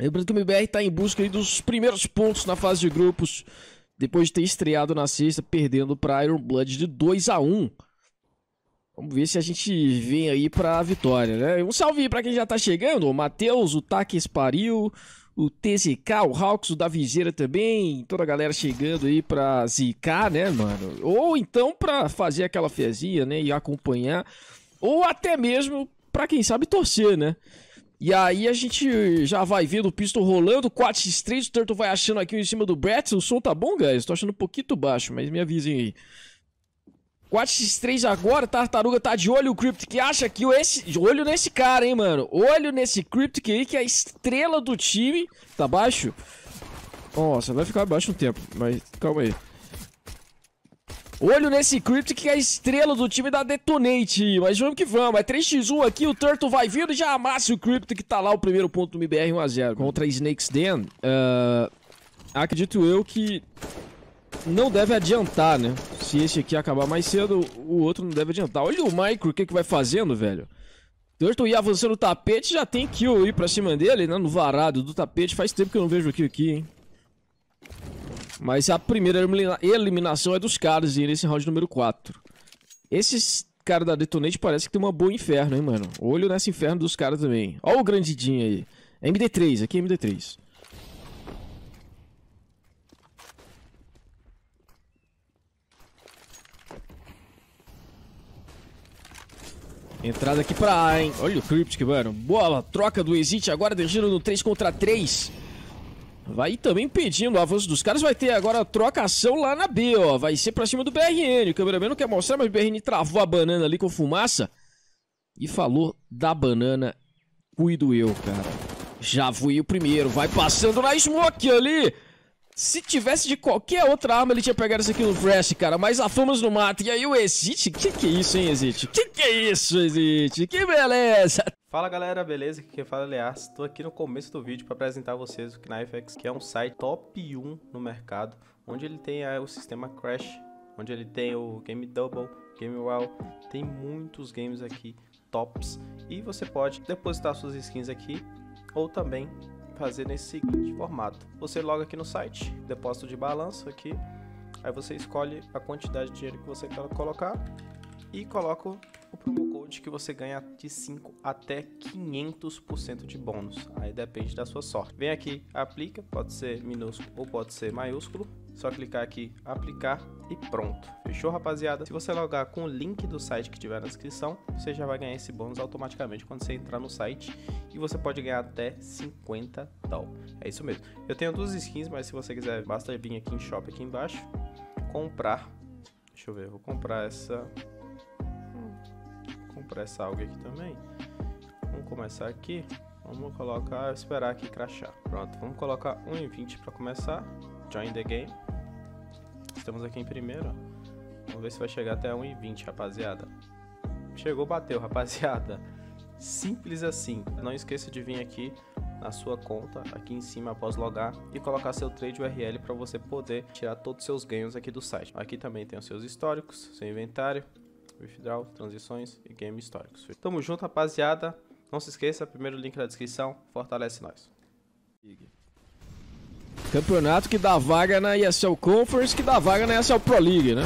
Lembrando que o MBR está em busca dos primeiros pontos na fase de grupos, depois de ter estreado na sexta, perdendo para Iron Blood de 2 a 1 Vamos ver se a gente vem aí para a vitória, né? Um salve para quem já está chegando, o Matheus, o Taques Pariu, o TZK, o Hawks, o da Viseira também, toda a galera chegando aí para zicar, né, mano? Ou então para fazer aquela fezinha, né, e acompanhar, ou até mesmo para quem sabe torcer, né? E aí a gente já vai vendo o pisto rolando, 4 straight, o Turtle vai achando aqui em cima do Brett. O som tá bom, guys? Tô achando um pouquinho baixo, mas me avisem aí. 4x3 agora, Tartaruga tá de olho, o Cryptic acha que esse... Olho nesse cara, hein, mano. Olho nesse Cryptic aí, que é a estrela do time. Tá baixo? Nossa, vai ficar baixo um tempo, mas calma aí. Olho nesse Crypt que é a estrela do time da Detonate. Mas vamos que vamos. É 3x1 aqui, o Turtle vai vindo e já amassa o Crypt que tá lá o primeiro ponto do MBR 1x0. Contra a Snake's Den, uh, ah, acredito eu que não deve adiantar, né? Se esse aqui acabar mais cedo, o outro não deve adiantar. Olha o Micro, o que, que vai fazendo, velho? Turtle ia avançando o tapete, já tem kill aí pra cima dele, né? No varado do tapete. Faz tempo que eu não vejo aqui, aqui hein? Mas a primeira eliminação é dos caras e nesse round número 4. Esses caras da Detonate parece que tem uma boa inferno, hein, mano. Olho nesse inferno dos caras também. Ó o grandidinho aí. MD3, aqui é MD3. Entrada aqui pra A, hein? Olha o Cryptic, mano. Boa troca do Exit agora, deixando no 3 contra 3. Vai também pedindo o avanço dos caras. Vai ter agora trocação lá na B, ó. Vai ser pra cima do BRN. O cameraman não quer mostrar, mas o BRN travou a banana ali com fumaça. E falou da banana. Cuido eu, cara. Já fui o primeiro. Vai passando na smoke ali. Se tivesse de qualquer outra arma, ele tinha pegado isso aqui no Fresh, cara. Mas a Famas no mato. E aí o Exit... Que que é isso, hein, Exit? Que que é isso, Exit? Que beleza! Fala galera, beleza? Aqui quem fala é Leas. Estou aqui no começo do vídeo para apresentar a vocês o KnifeX, que é um site top 1 no mercado, onde ele tem é, o sistema Crash, onde ele tem o Game Double, Game Wow, tem muitos games aqui tops e você pode depositar suas skins aqui ou também fazer nesse seguinte formato. Você loga aqui no site, depósito de balanço aqui, aí você escolhe a quantidade de dinheiro que você quer colocar e coloca o promo code que você ganha de 5 até 500% de bônus. Aí depende da sua sorte. Vem aqui, aplica, pode ser minúsculo ou pode ser maiúsculo. Só clicar aqui, aplicar e pronto. Fechou, rapaziada? Se você logar com o link do site que tiver na descrição, você já vai ganhar esse bônus automaticamente quando você entrar no site e você pode ganhar até 50 tal. É isso mesmo. Eu tenho duas skins, mas se você quiser, basta vir aqui em shop aqui embaixo, comprar. Deixa eu ver, vou comprar essa para essa alga aqui também. Vamos começar aqui. Vamos colocar, esperar aqui crachar. Pronto, vamos colocar 1,20 para começar. Join the game. Estamos aqui em primeiro. Vamos ver se vai chegar até 1,20, rapaziada. Chegou, bateu, rapaziada. Simples assim. Não esqueça de vir aqui na sua conta aqui em cima após logar e colocar seu trade URL para você poder tirar todos os seus ganhos aqui do site. Aqui também tem os seus históricos, seu inventário withdraw, transições e game históricos. Tamo junto, rapaziada. Não se esqueça, primeiro link na descrição, fortalece nós. Campeonato que dá vaga na ESL Conference, que dá vaga na ESL Pro League, né?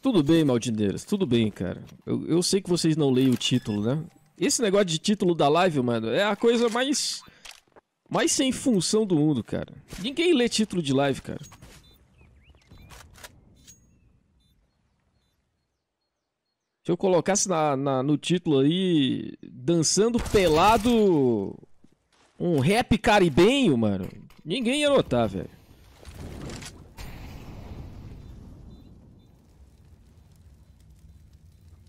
Tudo bem, Maldineiras, tudo bem, cara. Eu, eu sei que vocês não leem o título, né? Esse negócio de título da live, mano, é a coisa mais... Mais sem função do mundo, cara. Ninguém lê título de live, cara. Se eu colocasse na, na, no título aí, dançando pelado um rap caribenho, mano, ninguém ia notar, velho.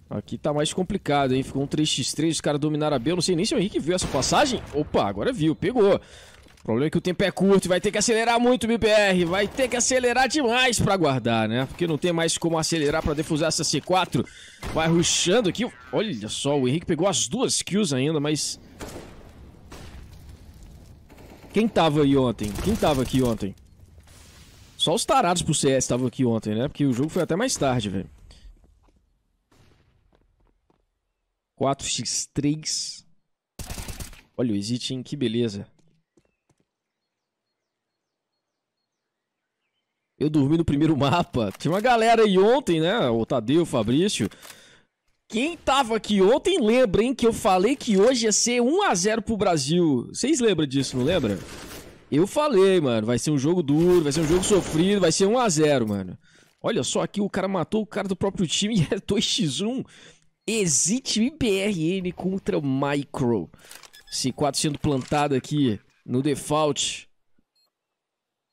Aqui tá mais complicado, hein? Ficou um 3x3, os caras dominaram a B. Eu não sei nem se o Henrique viu essa passagem. Opa, agora viu, pegou. O problema é que o tempo é curto, e vai ter que acelerar muito o BPR, vai ter que acelerar demais para guardar, né? Porque não tem mais como acelerar para defusar essa C4. Vai ruxando aqui. Olha só, o Henrique pegou as duas kills ainda, mas... Quem tava aí ontem? Quem tava aqui ontem? Só os tarados pro CS estavam aqui ontem, né? Porque o jogo foi até mais tarde, velho. 4x3. Olha o Exit, hein? Que beleza. Eu dormi no primeiro mapa. Tinha uma galera aí ontem, né? O Tadeu, o Fabrício. Quem tava aqui ontem lembra, hein, que eu falei que hoje ia ser 1 a 0 pro Brasil. Vocês lembram disso, não lembra? Eu falei, mano, vai ser um jogo duro, vai ser um jogo sofrido, vai ser 1 a 0, mano. Olha só aqui, o cara matou o cara do próprio time e é 2x1. Exit IBRN contra Micro. C4 sendo plantado aqui no default.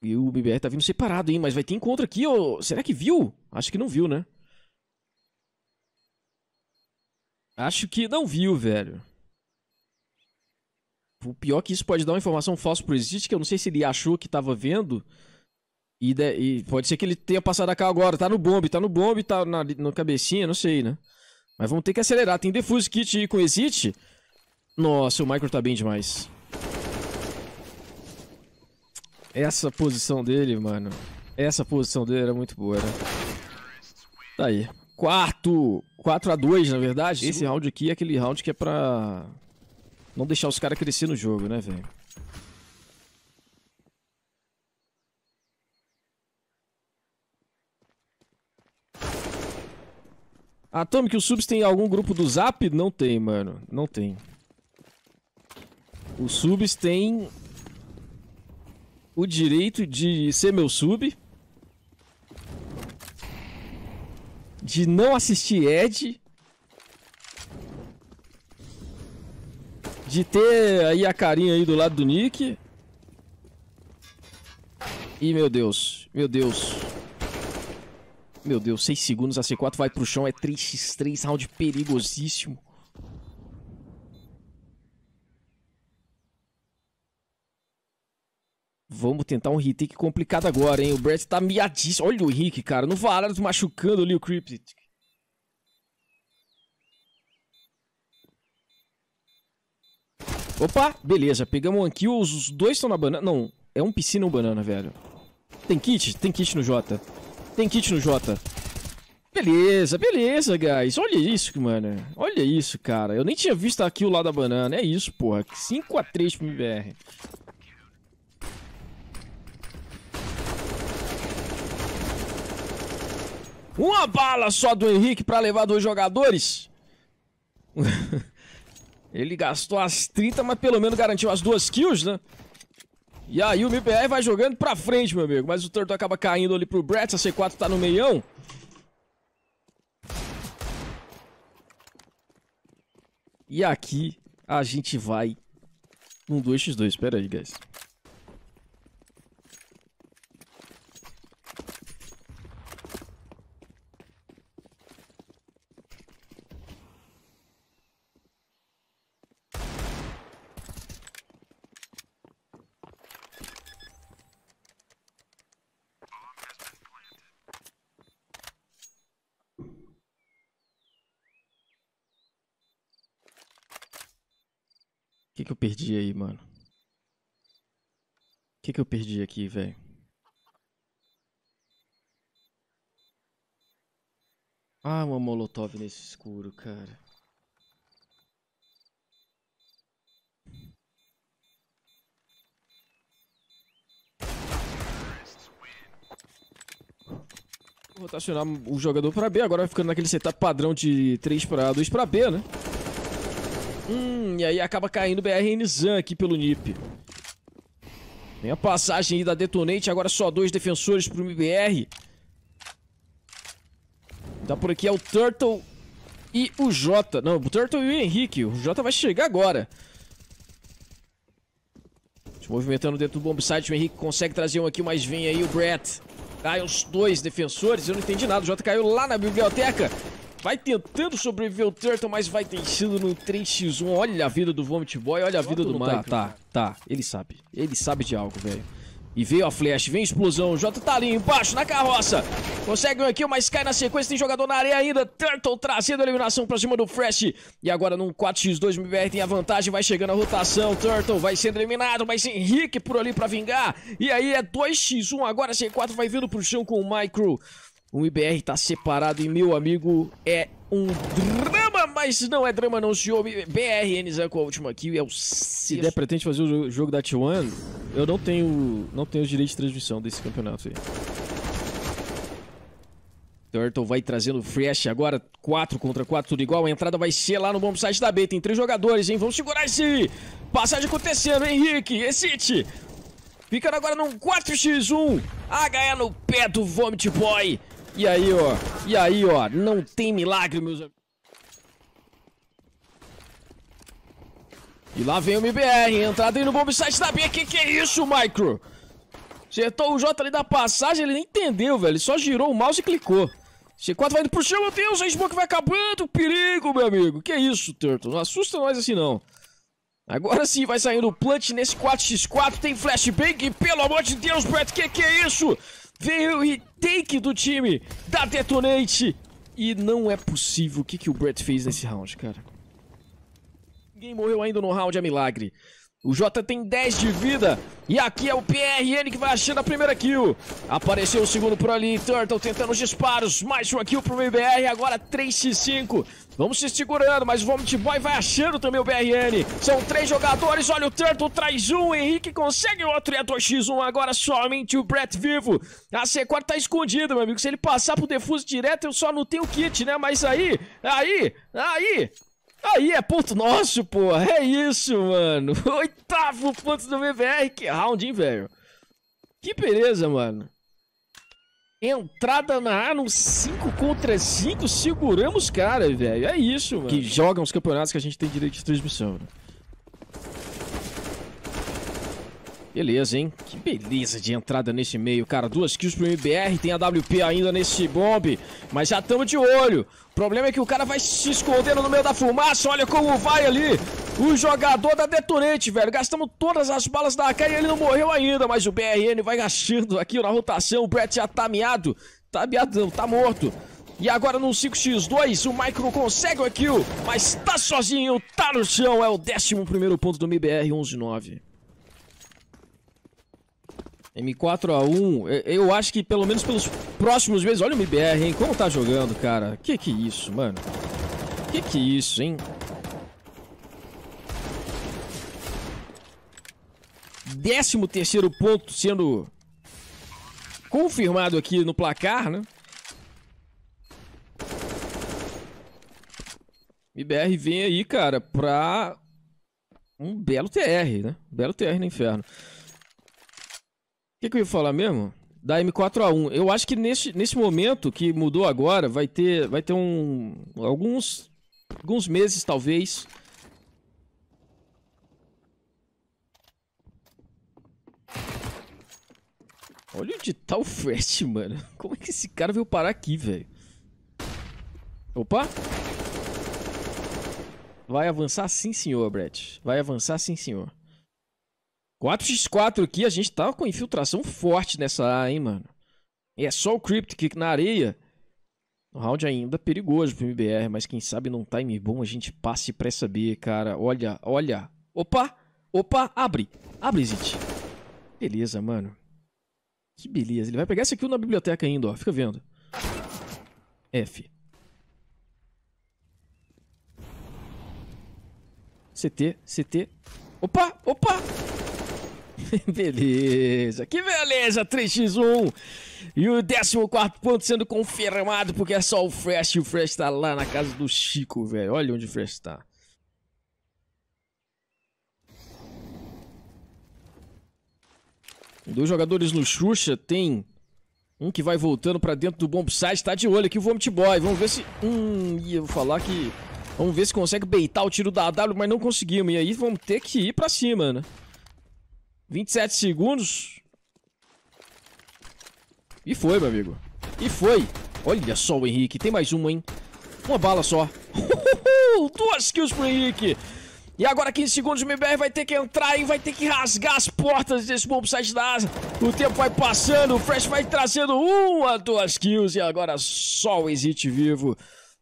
E o BBR tá vindo separado, hein? Mas vai ter encontro aqui, ô. Será que viu? Acho que não viu, né? Acho que não viu, velho. O pior é que isso pode dar uma informação falsa pro Exit, que eu não sei se ele achou que tava vendo. E, de... e pode ser que ele tenha passado a cá agora. Tá no bombe, tá no bombe, tá na, no cabecinha, não sei, né? Mas vamos ter que acelerar. Tem Defuse Kit com Exit. Nossa, o Micro tá bem demais. Essa posição dele, mano. Essa posição dele era muito boa, né? Tá aí. Quarto. 4 a 2 na verdade. Esse round aqui é aquele round que é pra... Não deixar os caras crescer no jogo, né, velho? Atomic, o Subs tem algum grupo do Zap? Não tem, mano. Não tem. O Subs tem o direito de ser meu sub, de não assistir Ed, de ter aí a carinha aí do lado do Nick. E meu Deus, meu Deus. Meu Deus, 6 segundos, a C4 vai pro chão, é 3x3, round perigosíssimo. Vamos tentar um hit. retake complicado agora, hein? O Brett tá miadíssimo. Olha o Henrique, cara. No Valaros machucando ali o Cryptic. Opa, beleza. Pegamos um kill. Os dois estão na banana. Não, é um piscina ou um banana, velho. Tem kit? Tem kit no Jota. Tem kit no Jota. Beleza, beleza, guys. Olha isso, mano. Olha isso, cara. Eu nem tinha visto aqui o lado da banana. É isso, porra. 5x3 pro MBR. Uma bala só do Henrique para levar dois jogadores. Ele gastou as 30, mas pelo menos garantiu as duas kills, né? E aí o MPR vai jogando pra frente, meu amigo. Mas o Turtle acaba caindo ali pro Brett. A C4 tá no meião. E aqui a gente vai num 2x2. Pera aí, guys. que que eu perdi aí, mano? que que eu perdi aqui, velho? Ah, uma molotov nesse escuro, cara. Vou Rotacionar o jogador para B, agora vai ficando naquele setup padrão de 3 para 2 para B, né? Hum, e aí acaba caindo o BRN Zan aqui pelo NIP. Vem a passagem aí da Detonate, agora só dois defensores pro MBR. Tá por aqui é o Turtle e o Jota. Não, o Turtle e o Henrique. O Jota vai chegar agora. Se movimentando dentro do bombsite, o Henrique consegue trazer um aqui, mas vem aí o Brett. Caem os dois defensores, eu não entendi nada. O Jota caiu lá na biblioteca. Vai tentando sobreviver o Turtle, mas vai deixando no 3x1. Olha a vida do Vomit Boy, olha a vida do Mike. Tá, tá, tá. Ele sabe. Ele sabe de algo, velho. E veio a flash, vem a explosão. O Jota tá ali embaixo, na carroça. Consegue um aqui, mas cai na sequência. Tem jogador na areia ainda. Turtle trazendo a eliminação pra cima do Fresh. E agora num 4x2, o MBR tem a vantagem. Vai chegando a rotação. Turtle vai sendo eliminado, mas Henrique por ali pra vingar. E aí é 2x1 agora. C4 vai vindo pro chão com o Micro. Um IBR tá separado e, meu amigo, é um drama, mas não é drama não, senhor. BRN com a última kill é o sexto. É Se der, pretende fazer o jogo da T1, eu não tenho, não tenho direito de transmissão desse campeonato aí. Turtle então, vai trazendo fresh agora, 4 contra 4, tudo igual. A entrada vai ser lá no bom site da B. Tem três jogadores, hein? Vamos segurar esse. Passagem acontecendo, Henrique. Exit. Ficando agora num 4x1. HE no pé do Vomit Boy. E aí, ó. E aí, ó. Não tem milagre, meus amigos. E lá vem o MBR, entrada aí no bomb site da B. Que que é isso, Micro? Acertou o J ali da passagem, ele nem entendeu, velho. Ele só girou o mouse e clicou. C4 vai indo pro chão, meu Deus, a smoke vai acabando. Perigo, meu amigo. Que isso, Turtle. Não assusta nós assim, não. Agora sim vai saindo o plant nesse 4x4. Tem flashbang. Pelo amor de Deus, Brett, que que é isso? Veio e Take do time da Detonate. E não é possível o que, que o Brett fez nesse round, cara. Ninguém morreu ainda no round, é milagre. O Jota tem 10 de vida. E aqui é o PRN que vai achando a primeira kill. Apareceu o segundo por ali. Turtle tentando os disparos. Mais uma kill pro BR Agora 3x5. Vamos se segurando, mas o Vomit Boy vai achando também o BRN. São três jogadores. Olha o Turtle traz um. Henrique consegue outro. E é 2x1 agora somente o Brett vivo. A C4 tá escondida, meu amigo. Se ele passar pro defuso direto, eu só não tenho kit, né? Mas aí, aí, aí, Aí é ponto nosso, porra. É isso, mano. Oitavo ponto do BBR. Que round, hein, velho? Que beleza, mano. Entrada na A no 5 contra 5. Seguramos cara, velho. É isso, mano. Que jogam os campeonatos que a gente tem direito de transmissão, mano. Né? Beleza, hein? Que beleza de entrada nesse meio, cara. Duas kills pro MBR, tem a WP ainda nesse bomb. Mas já estamos de olho. O problema é que o cara vai se escondendo no meio da fumaça. Olha como vai ali. O jogador da detonante, velho. Gastamos todas as balas da AK e ele não morreu ainda. Mas o BRN vai gastando aqui na rotação. O Brett já tá miado. Tá miado não, tá morto. E agora no 5x2, o Micro consegue o kill, mas tá sozinho, tá no chão. É o 11 primeiro ponto do MBR 11-9. M4A1, é, eu acho que pelo menos pelos próximos meses... Olha o MBR, hein? Como tá jogando, cara? Que que é isso, mano? Que que é isso, hein? Décimo terceiro ponto sendo confirmado aqui no placar, né? MBR vem aí, cara, pra um belo TR, né? Belo TR no inferno que, que eu ia falar mesmo? Da M4A1. Eu acho que neste, neste momento que mudou agora, vai ter, vai ter um, alguns, alguns meses, talvez, Olha onde tá o Fast, mano. Como é que esse cara veio parar aqui, velho? Opa! Vai avançar sim, senhor, Brett. Vai avançar sim, senhor. 4x4 aqui, a gente tá com infiltração forte nessa A, hein, mano. E é só o Crypt Kick na areia. Um round ainda é perigoso pro MBR, mas quem sabe num time bom a gente passe pra saber, cara. Olha, olha. Opa, opa, abre. Abre, Zit. Beleza, mano. Que beleza. Ele vai pegar esse aqui na biblioteca ainda, ó. Fica vendo. F. CT, CT. Opa, opa! beleza, que beleza, 3x1. E o 14 ponto sendo confirmado, porque é só o Fresh. E o Fresh tá lá na casa do Chico, velho. Olha onde o Fresh tá. Dois jogadores no Xuxa, tem um que vai voltando pra dentro do bombsite, tá de olho aqui o Vomit Boy, vamos ver se... Hum, ia falar que... Vamos ver se consegue beitar o tiro da W mas não conseguimos, e aí vamos ter que ir pra cima, né? 27 segundos. E foi, meu amigo. E foi. Olha só o Henrique. Tem mais uma, hein? Uma bala só. Duas kills pro Henrique. E agora 15 segundos, o MBR vai ter que entrar e vai ter que rasgar as portas desse bomb site da asa. O tempo vai passando, o Fresh vai trazendo uma, duas kills e agora só o Exit vivo.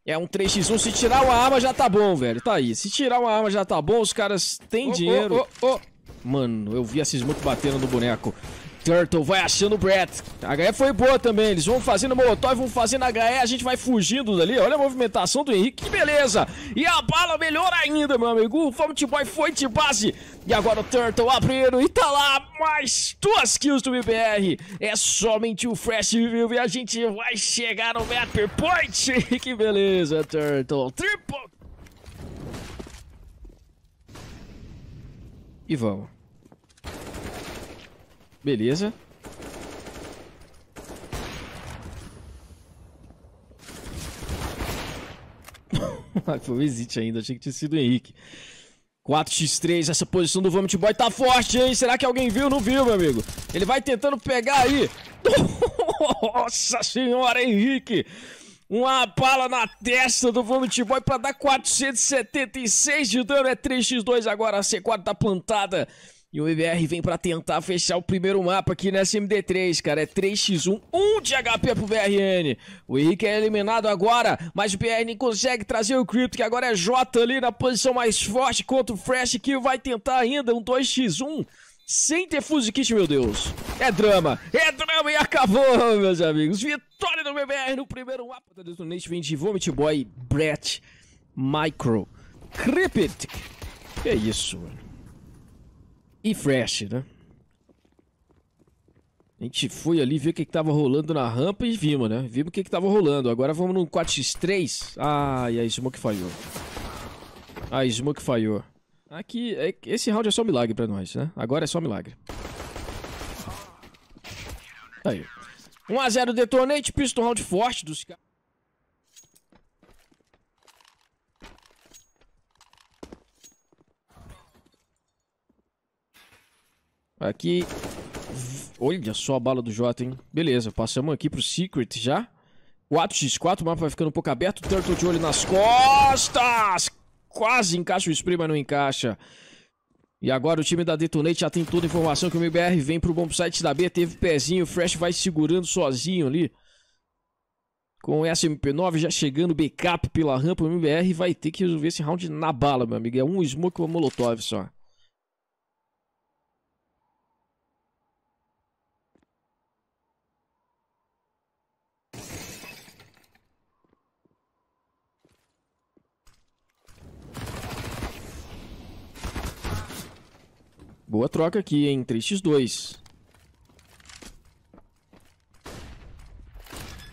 É um 3x1, se tirar uma arma já tá bom, velho, tá aí. Se tirar uma arma já tá bom, os caras têm oh, dinheiro. Oh, oh, Mano, eu vi esses smoke batendo no boneco. Turtle vai achando o Brett. A HE foi boa também. Eles vão fazendo molotov, vão fazendo HE. A gente vai fugindo dali. Olha a movimentação do Henrique. Que beleza. E a bala melhor ainda, meu amigo. O Vomit Boy foi de base. E agora o Turtle abrindo. E tá lá. Mais duas kills do BBR. É somente o Fresh View. E a gente vai chegar no Mapper Point. que beleza, Turtle. Triple. E vamos. Beleza. Foi o Exit ainda, achei que tinha sido o Henrique. 4x3, essa posição do Vomit Boy tá forte, hein? Será que alguém viu? Não viu, meu amigo. Ele vai tentando pegar aí. Nossa senhora, Henrique! Uma bala na testa do Vomit Boy pra dar 476 de dano. É 3x2 agora, a C4 tá plantada. E o MBR vem pra tentar fechar o primeiro mapa aqui nessa md 3 cara. É 3x1, 1 de HP pro BRN. O Henrique é eliminado agora, mas o BRN consegue trazer o Crypto, que agora é Jota ali na posição mais forte contra o Fresh, que vai tentar ainda um 2x1. Sem ter fuse kit, meu Deus. É drama. É drama e acabou, meus amigos. Vitória do BBR no primeiro mapa. Tá o Nate vem de Vomit Boy, Brett, Micro, Cryptic. Que isso, mano e Fresh, né? A gente foi ali, ver o que, que tava rolando na rampa e vimos, né? Vimos o que, que tava rolando. Agora vamos num 4x3. Ah, e a Smoke falhou. A Smoke falhou. Aqui, é esse round é só um milagre pra nós, né? Agora é só um milagre. Aí. 1x0 Detonate, Pistol Round forte dos caras. Aqui. Olha só a bala do Jota, hein? Beleza, passamos aqui pro Secret já. 4x4, o mapa vai ficando um pouco aberto. Turtle de olho nas costas! Quase encaixa o spray, mas não encaixa. E agora o time da Detonate já tem toda a informação que o MBR vem pro bom site da B. Teve pezinho, o Fresh vai segurando sozinho ali. Com o SMP9 já chegando, backup pela rampa, o MBR vai ter que resolver esse round na bala, meu amigo. É um smoke ou uma molotov só. Boa troca aqui, hein? 3x2.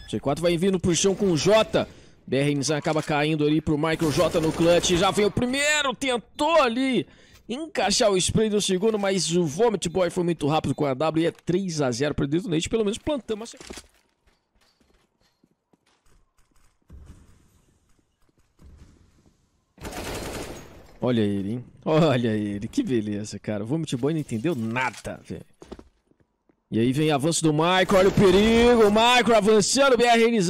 C4 vai vindo pro chão com o Jota. BRMZ acaba caindo ali pro Michael Jota no clutch. Já veio o primeiro, tentou ali encaixar o spray do segundo, mas o Vomit Boy foi muito rápido com a W e é 3x0 para o Detonate. Pelo menos plantamos a Olha ele, hein? Olha ele, que beleza, cara. O Vomit Boy não entendeu nada, velho. E aí vem avanço do Michael, olha o perigo, Michael avançando, BR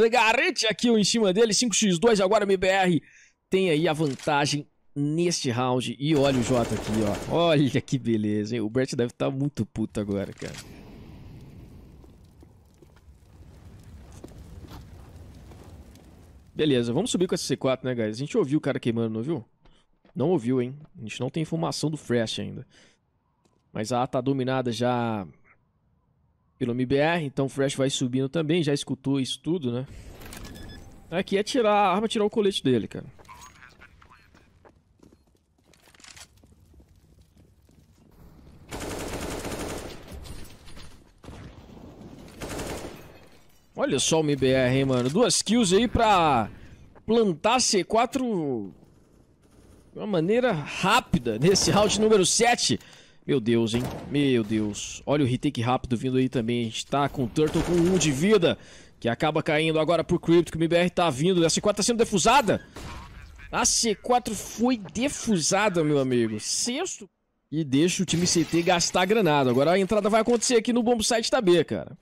garante aqui um em cima dele, 5x2, agora o MBR tem aí a vantagem neste round. E olha o Jota aqui, ó. Olha que beleza, hein? O Bert deve estar tá muito puto agora, cara. Beleza, vamos subir com essa C4, né, guys? A gente ouviu o cara queimando, não viu? Não ouviu, hein? A gente não tem informação do Fresh ainda. Mas a A tá dominada já pelo MBR, então o Fresh vai subindo também, já escutou isso tudo, né? Aqui é tirar a arma, é tirar o colete dele, cara. Olha só o MBR, hein, mano. Duas kills aí pra plantar C4 de uma maneira rápida nesse round número 7. Meu Deus, hein? Meu Deus. Olha o retake rápido vindo aí também. A gente tá com o Turtle com 1 um de vida. Que acaba caindo agora pro Crypto, que o MBR tá vindo. A C4 tá sendo defusada. A C4 foi defusada, meu amigo. Sexto. E deixa o time CT gastar granada. Agora a entrada vai acontecer aqui no bomb site da B, cara.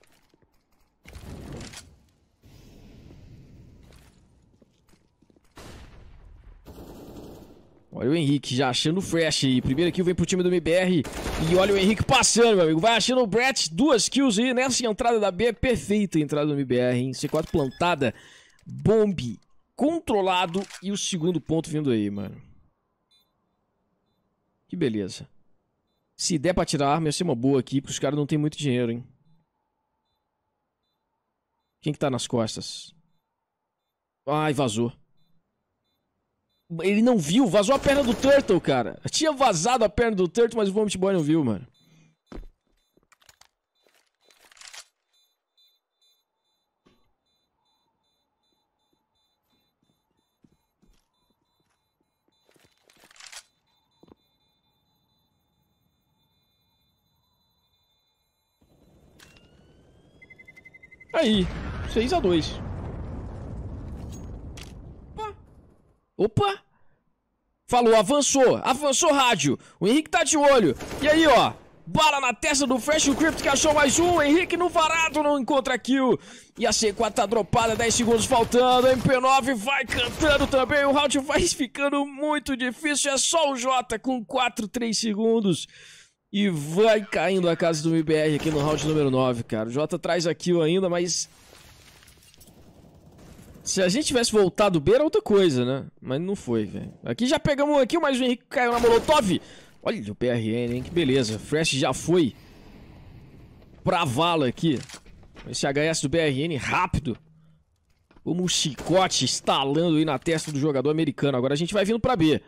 Olha o Henrique já achando fresh aí. Primeiro kill vem pro time do MBR. E olha o Henrique passando, meu amigo. Vai achando o Brett. Duas kills aí nessa entrada da B. Perfeita a entrada do MBR, hein? C4 plantada. Bombe controlado. E o segundo ponto vindo aí, mano. Que beleza. Se der pra tirar a arma, ia ser uma boa aqui, porque os caras não tem muito dinheiro, hein? Quem que tá nas costas? Ai, vazou. Ele não viu, vazou a perna do Turtle, cara. Tinha vazado a perna do Turtle, mas o Vomit Boy não viu, mano. Aí, 6 a 2 Opa! Falou, avançou, avançou rádio. O Henrique tá de olho. E aí, ó. Bala na testa do Fresh, o Crypto que achou mais um. Henrique no varado, não encontra kill. E a C4 tá dropada, 10 segundos faltando. MP9 vai cantando também. O round vai ficando muito difícil. É só o Jota com 4, 3 segundos. E vai caindo a casa do MBR aqui no round número 9, cara. O Jota traz a kill ainda, mas se a gente tivesse voltado B era é outra coisa, né? Mas não foi, velho. Aqui já pegamos aqui, mas o Henrique caiu na Molotov. Olha o PRN, hein? Que beleza. Fresh já foi pra vala aqui. Esse HS do BRN rápido. Como um chicote estalando aí na testa do jogador americano. Agora a gente vai vindo pra B.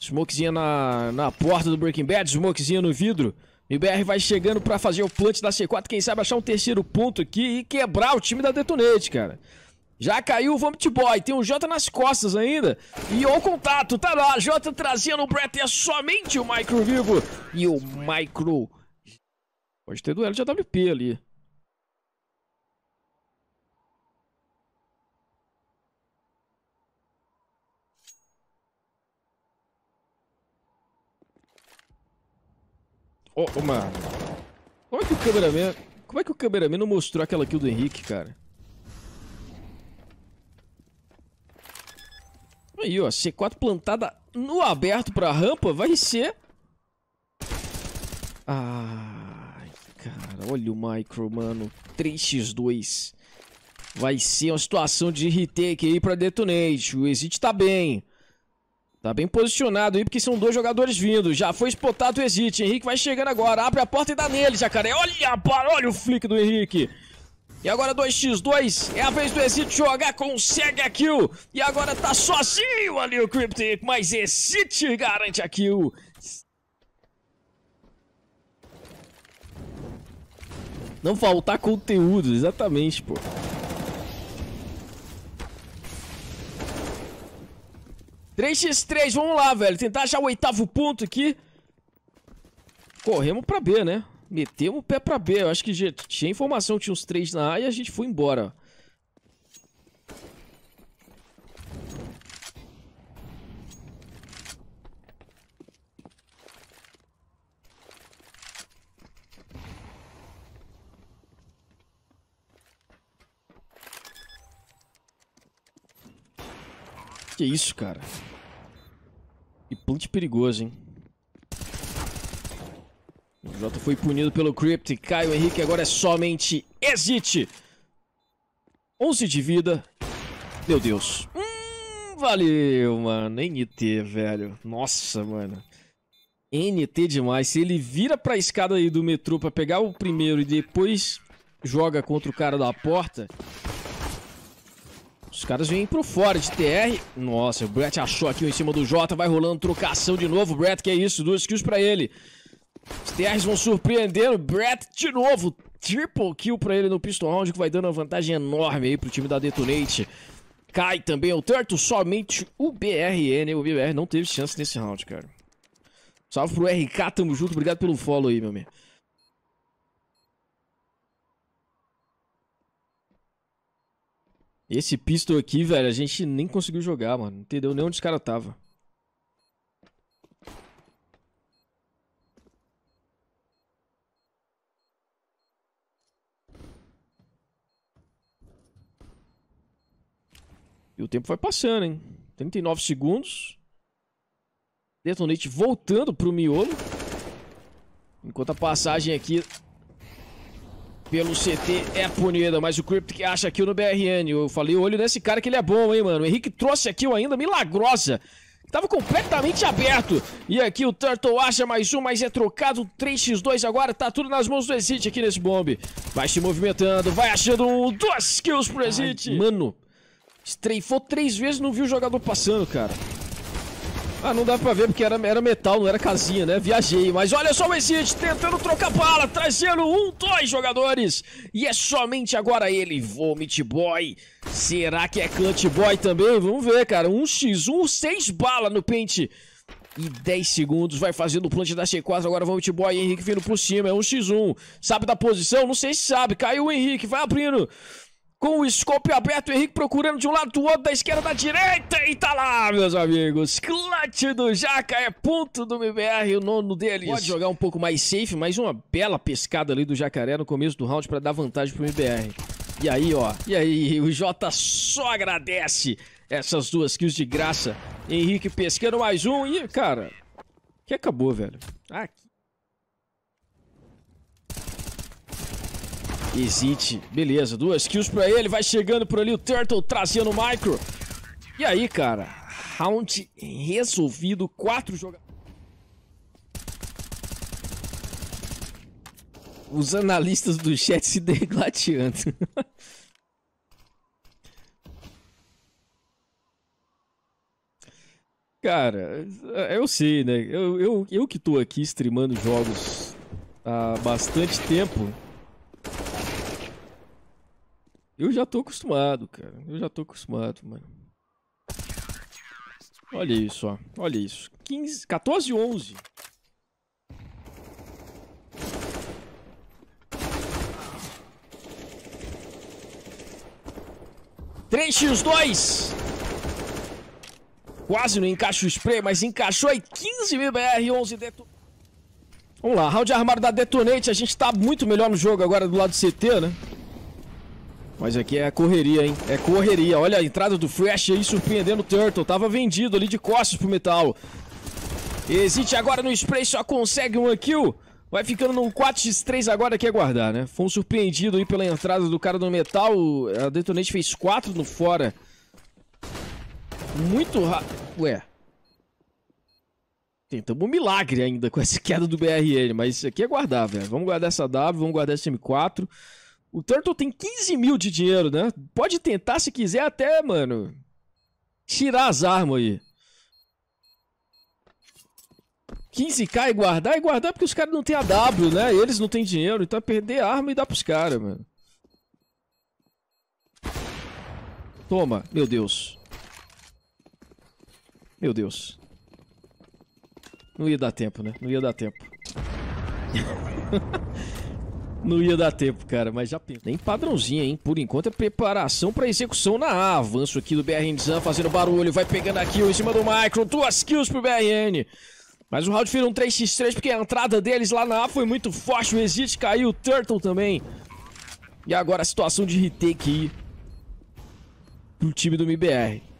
Smokezinha na, na porta do Breaking Bad, smokezinha no vidro. O BR vai chegando pra fazer o plant da C4, quem sabe achar um terceiro ponto aqui e quebrar o time da Detonate, cara. Já caiu o Vomit Boy, tem um Jota nas costas ainda. E o contato, tá lá, Jota trazendo o Brett, é somente o Micro vivo. E o Micro... Pode ter duelo de AWP ali. Oh, oh mano. Como é que o cameraman... Como é que o cameraman não mostrou aquela kill do Henrique, cara? Aí, ó, C4 plantada no aberto pra rampa, vai ser... Ai, cara, olha o micro, mano. 3x2. Vai ser uma situação de retake aí pra Detonate. O Exit tá bem. Tá bem posicionado aí, porque são dois jogadores vindo. Já foi spotado o Exit. Henrique vai chegando agora. Abre a porta e dá nele, jacaré. Olha, barra, olha o flick do Henrique. E agora 2x2, é a vez do Exit jogar, consegue a kill. E agora tá sozinho ali o Cryptic, mas Exit garante a kill. Não faltar conteúdo, exatamente, pô. 3 x 3 vamos lá, velho. Tentar achar o oitavo ponto aqui. Corremos pra B, né? Metemos o pé pra B. Eu acho que tinha informação, tinha uns três na A e a gente foi embora. Que isso, cara? E plant perigoso, hein? O Jota foi punido pelo Crypt. Caio Henrique agora é somente exit. 11 de vida. Meu Deus. Hum, valeu, mano. NT, velho. Nossa, mano. NT demais. Se ele vira pra escada aí do metrô pra pegar o primeiro e depois joga contra o cara da porta... Os caras vêm pro fora de TR. Nossa, o Brett achou aqui em cima do Jota. Vai rolando trocação de novo. Brett, que é isso? Duas kills pra ele. Os TRs vão surpreendendo. Brett de novo. Triple kill pra ele no pistol round, que vai dando uma vantagem enorme aí pro time da Detonate. Cai também o Turtle, somente o BRN. O BR não teve chance nesse round, cara. Salve pro RK, tamo junto. Obrigado pelo follow aí, meu amigo. Esse pistol aqui, velho, a gente nem conseguiu jogar, mano. Não entendeu nem onde os caras tava. E o tempo vai passando, hein? 39 segundos. Detonate voltando pro miolo. Enquanto a passagem aqui pelo CT é punida, mas o Cryptic acha kill no BRN. Eu falei, olho nesse cara que ele é bom, hein, mano. O Henrique trouxe a kill ainda, milagrosa. Tava completamente aberto. E aqui o Turtle acha mais um, mas é trocado. 3x2 agora. Tá tudo nas mãos do Exit aqui nesse bombe. Vai se movimentando, vai achando um, duas kills pro Exit. mano, Estreifou três vezes não viu o jogador passando, cara. Ah, não dá pra ver porque era, era metal, não era casinha, né? Viajei. Mas olha só o Exit tentando trocar bala, trazendo um, dois jogadores. E é somente agora ele, Vomit Boy. Será que é Cut Boy também? Vamos ver, cara. 1x1, um 6 bala no pente. E 10 segundos, vai fazendo o plant da C4, agora vamos o Boy, Henrique vindo por cima, é 1x1, sabe da posição? Não sei se sabe, caiu o Henrique, vai abrindo, com o scope aberto, o Henrique procurando de um lado, do outro, da esquerda, da direita, e tá lá, meus amigos. Clutch do Jaca é ponto do MBR, o nono deles. Pode jogar um pouco mais safe, mas uma bela pescada ali do Jacaré no começo do round para dar vantagem pro MBR. E aí, ó, e aí, o Jota só agradece essas duas kills de graça. Henrique pescando mais um e, cara, que acabou, velho. Aqui. Existe. Beleza, duas kills pra ele. Vai chegando por ali o Turtle, trazendo o Micro. E aí, cara? Round resolvido. Quatro jogadores. Os analistas do chat se deglateando. Cara, eu sei, né? Eu, eu, eu que tô aqui streamando jogos há bastante tempo. Eu já tô acostumado, cara. Eu já tô acostumado, mano. Olha isso, ó. Olha isso. 15, 14 11. Três x 2 Quase não encaixa o spray, mas encaixou aí 15 BR 11 deto... Vamos lá, round armado da Detonate. A gente tá muito melhor no jogo agora do lado do CT, né? Mas aqui é correria, hein? É correria. Olha a entrada do Fresh aí surpreendendo o Turtle. Tava vendido ali de costas pro metal. Existe agora no spray, só consegue um kill. Vai ficando num 4x3 agora que aguardar, é né? Foi um surpreendido aí pela entrada do cara do metal. A Detonate fez 4 no fora. Muito rápido. Ué. Tentamos um milagre ainda com essa queda do BRL, mas isso aqui é guardar, velho. Vamos guardar essa W, vamos guardar esse M4. O Turtle tem 15 mil de dinheiro, né? Pode tentar se quiser até, mano. Tirar as armas aí. 15k e guardar, e guardar porque os caras não tem a W, né? Eles não tem dinheiro, então é perder a arma e dar pros caras, mano. Toma, meu Deus. Meu Deus. Não ia dar tempo, né? Não ia dar tempo. Não ia dar tempo, cara, mas já pensa. Nem padrãozinho, hein? Por enquanto é preparação pra execução na A. Avanço aqui do BRN Zan fazendo barulho. Vai pegando a kill em cima do Micro. Duas kills pro BRN. Mas o round virou um 3x3 porque a entrada deles lá na A foi muito forte. O Exit caiu, o Turtle também. E agora a situação de retake aí pro time do MBR.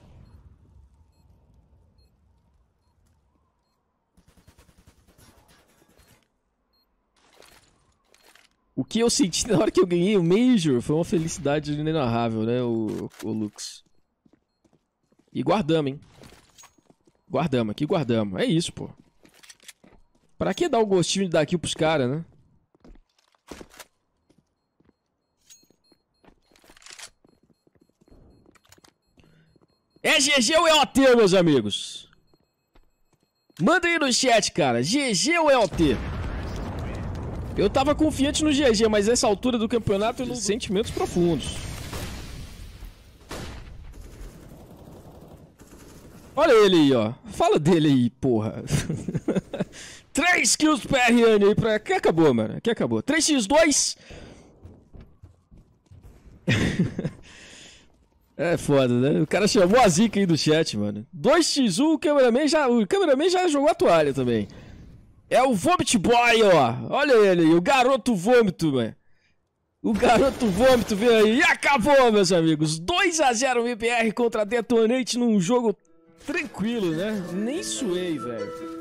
O que eu senti na hora que eu ganhei o Major foi uma felicidade inenarrável, né, o, o Lux. E guardamos, hein? Guardamos aqui, guardamos. É isso, pô. Pra que dar o gostinho de dar kill pros caras, né? É GG ou é OT, meus amigos? Manda aí no chat, cara. GG ou é OT? Eu tava confiante no GG, mas nessa altura do campeonato, eu não... sentimentos profundos. Olha ele aí, ó. Fala dele aí, porra. 3 kills PRN aí pra... Aqui acabou, mano. Aqui acabou. 3x2. é foda, né? O cara chamou a zica aí do chat, mano. 2x1, o cameraman já, o cameraman já jogou a toalha também. É o Vomit Boy, ó. Olha ele aí, o garoto vômito, velho. O garoto vômito veio aí e acabou, meus amigos. 2 a 0 MPR contra Detonate num jogo tranquilo, né? Nem suei, velho.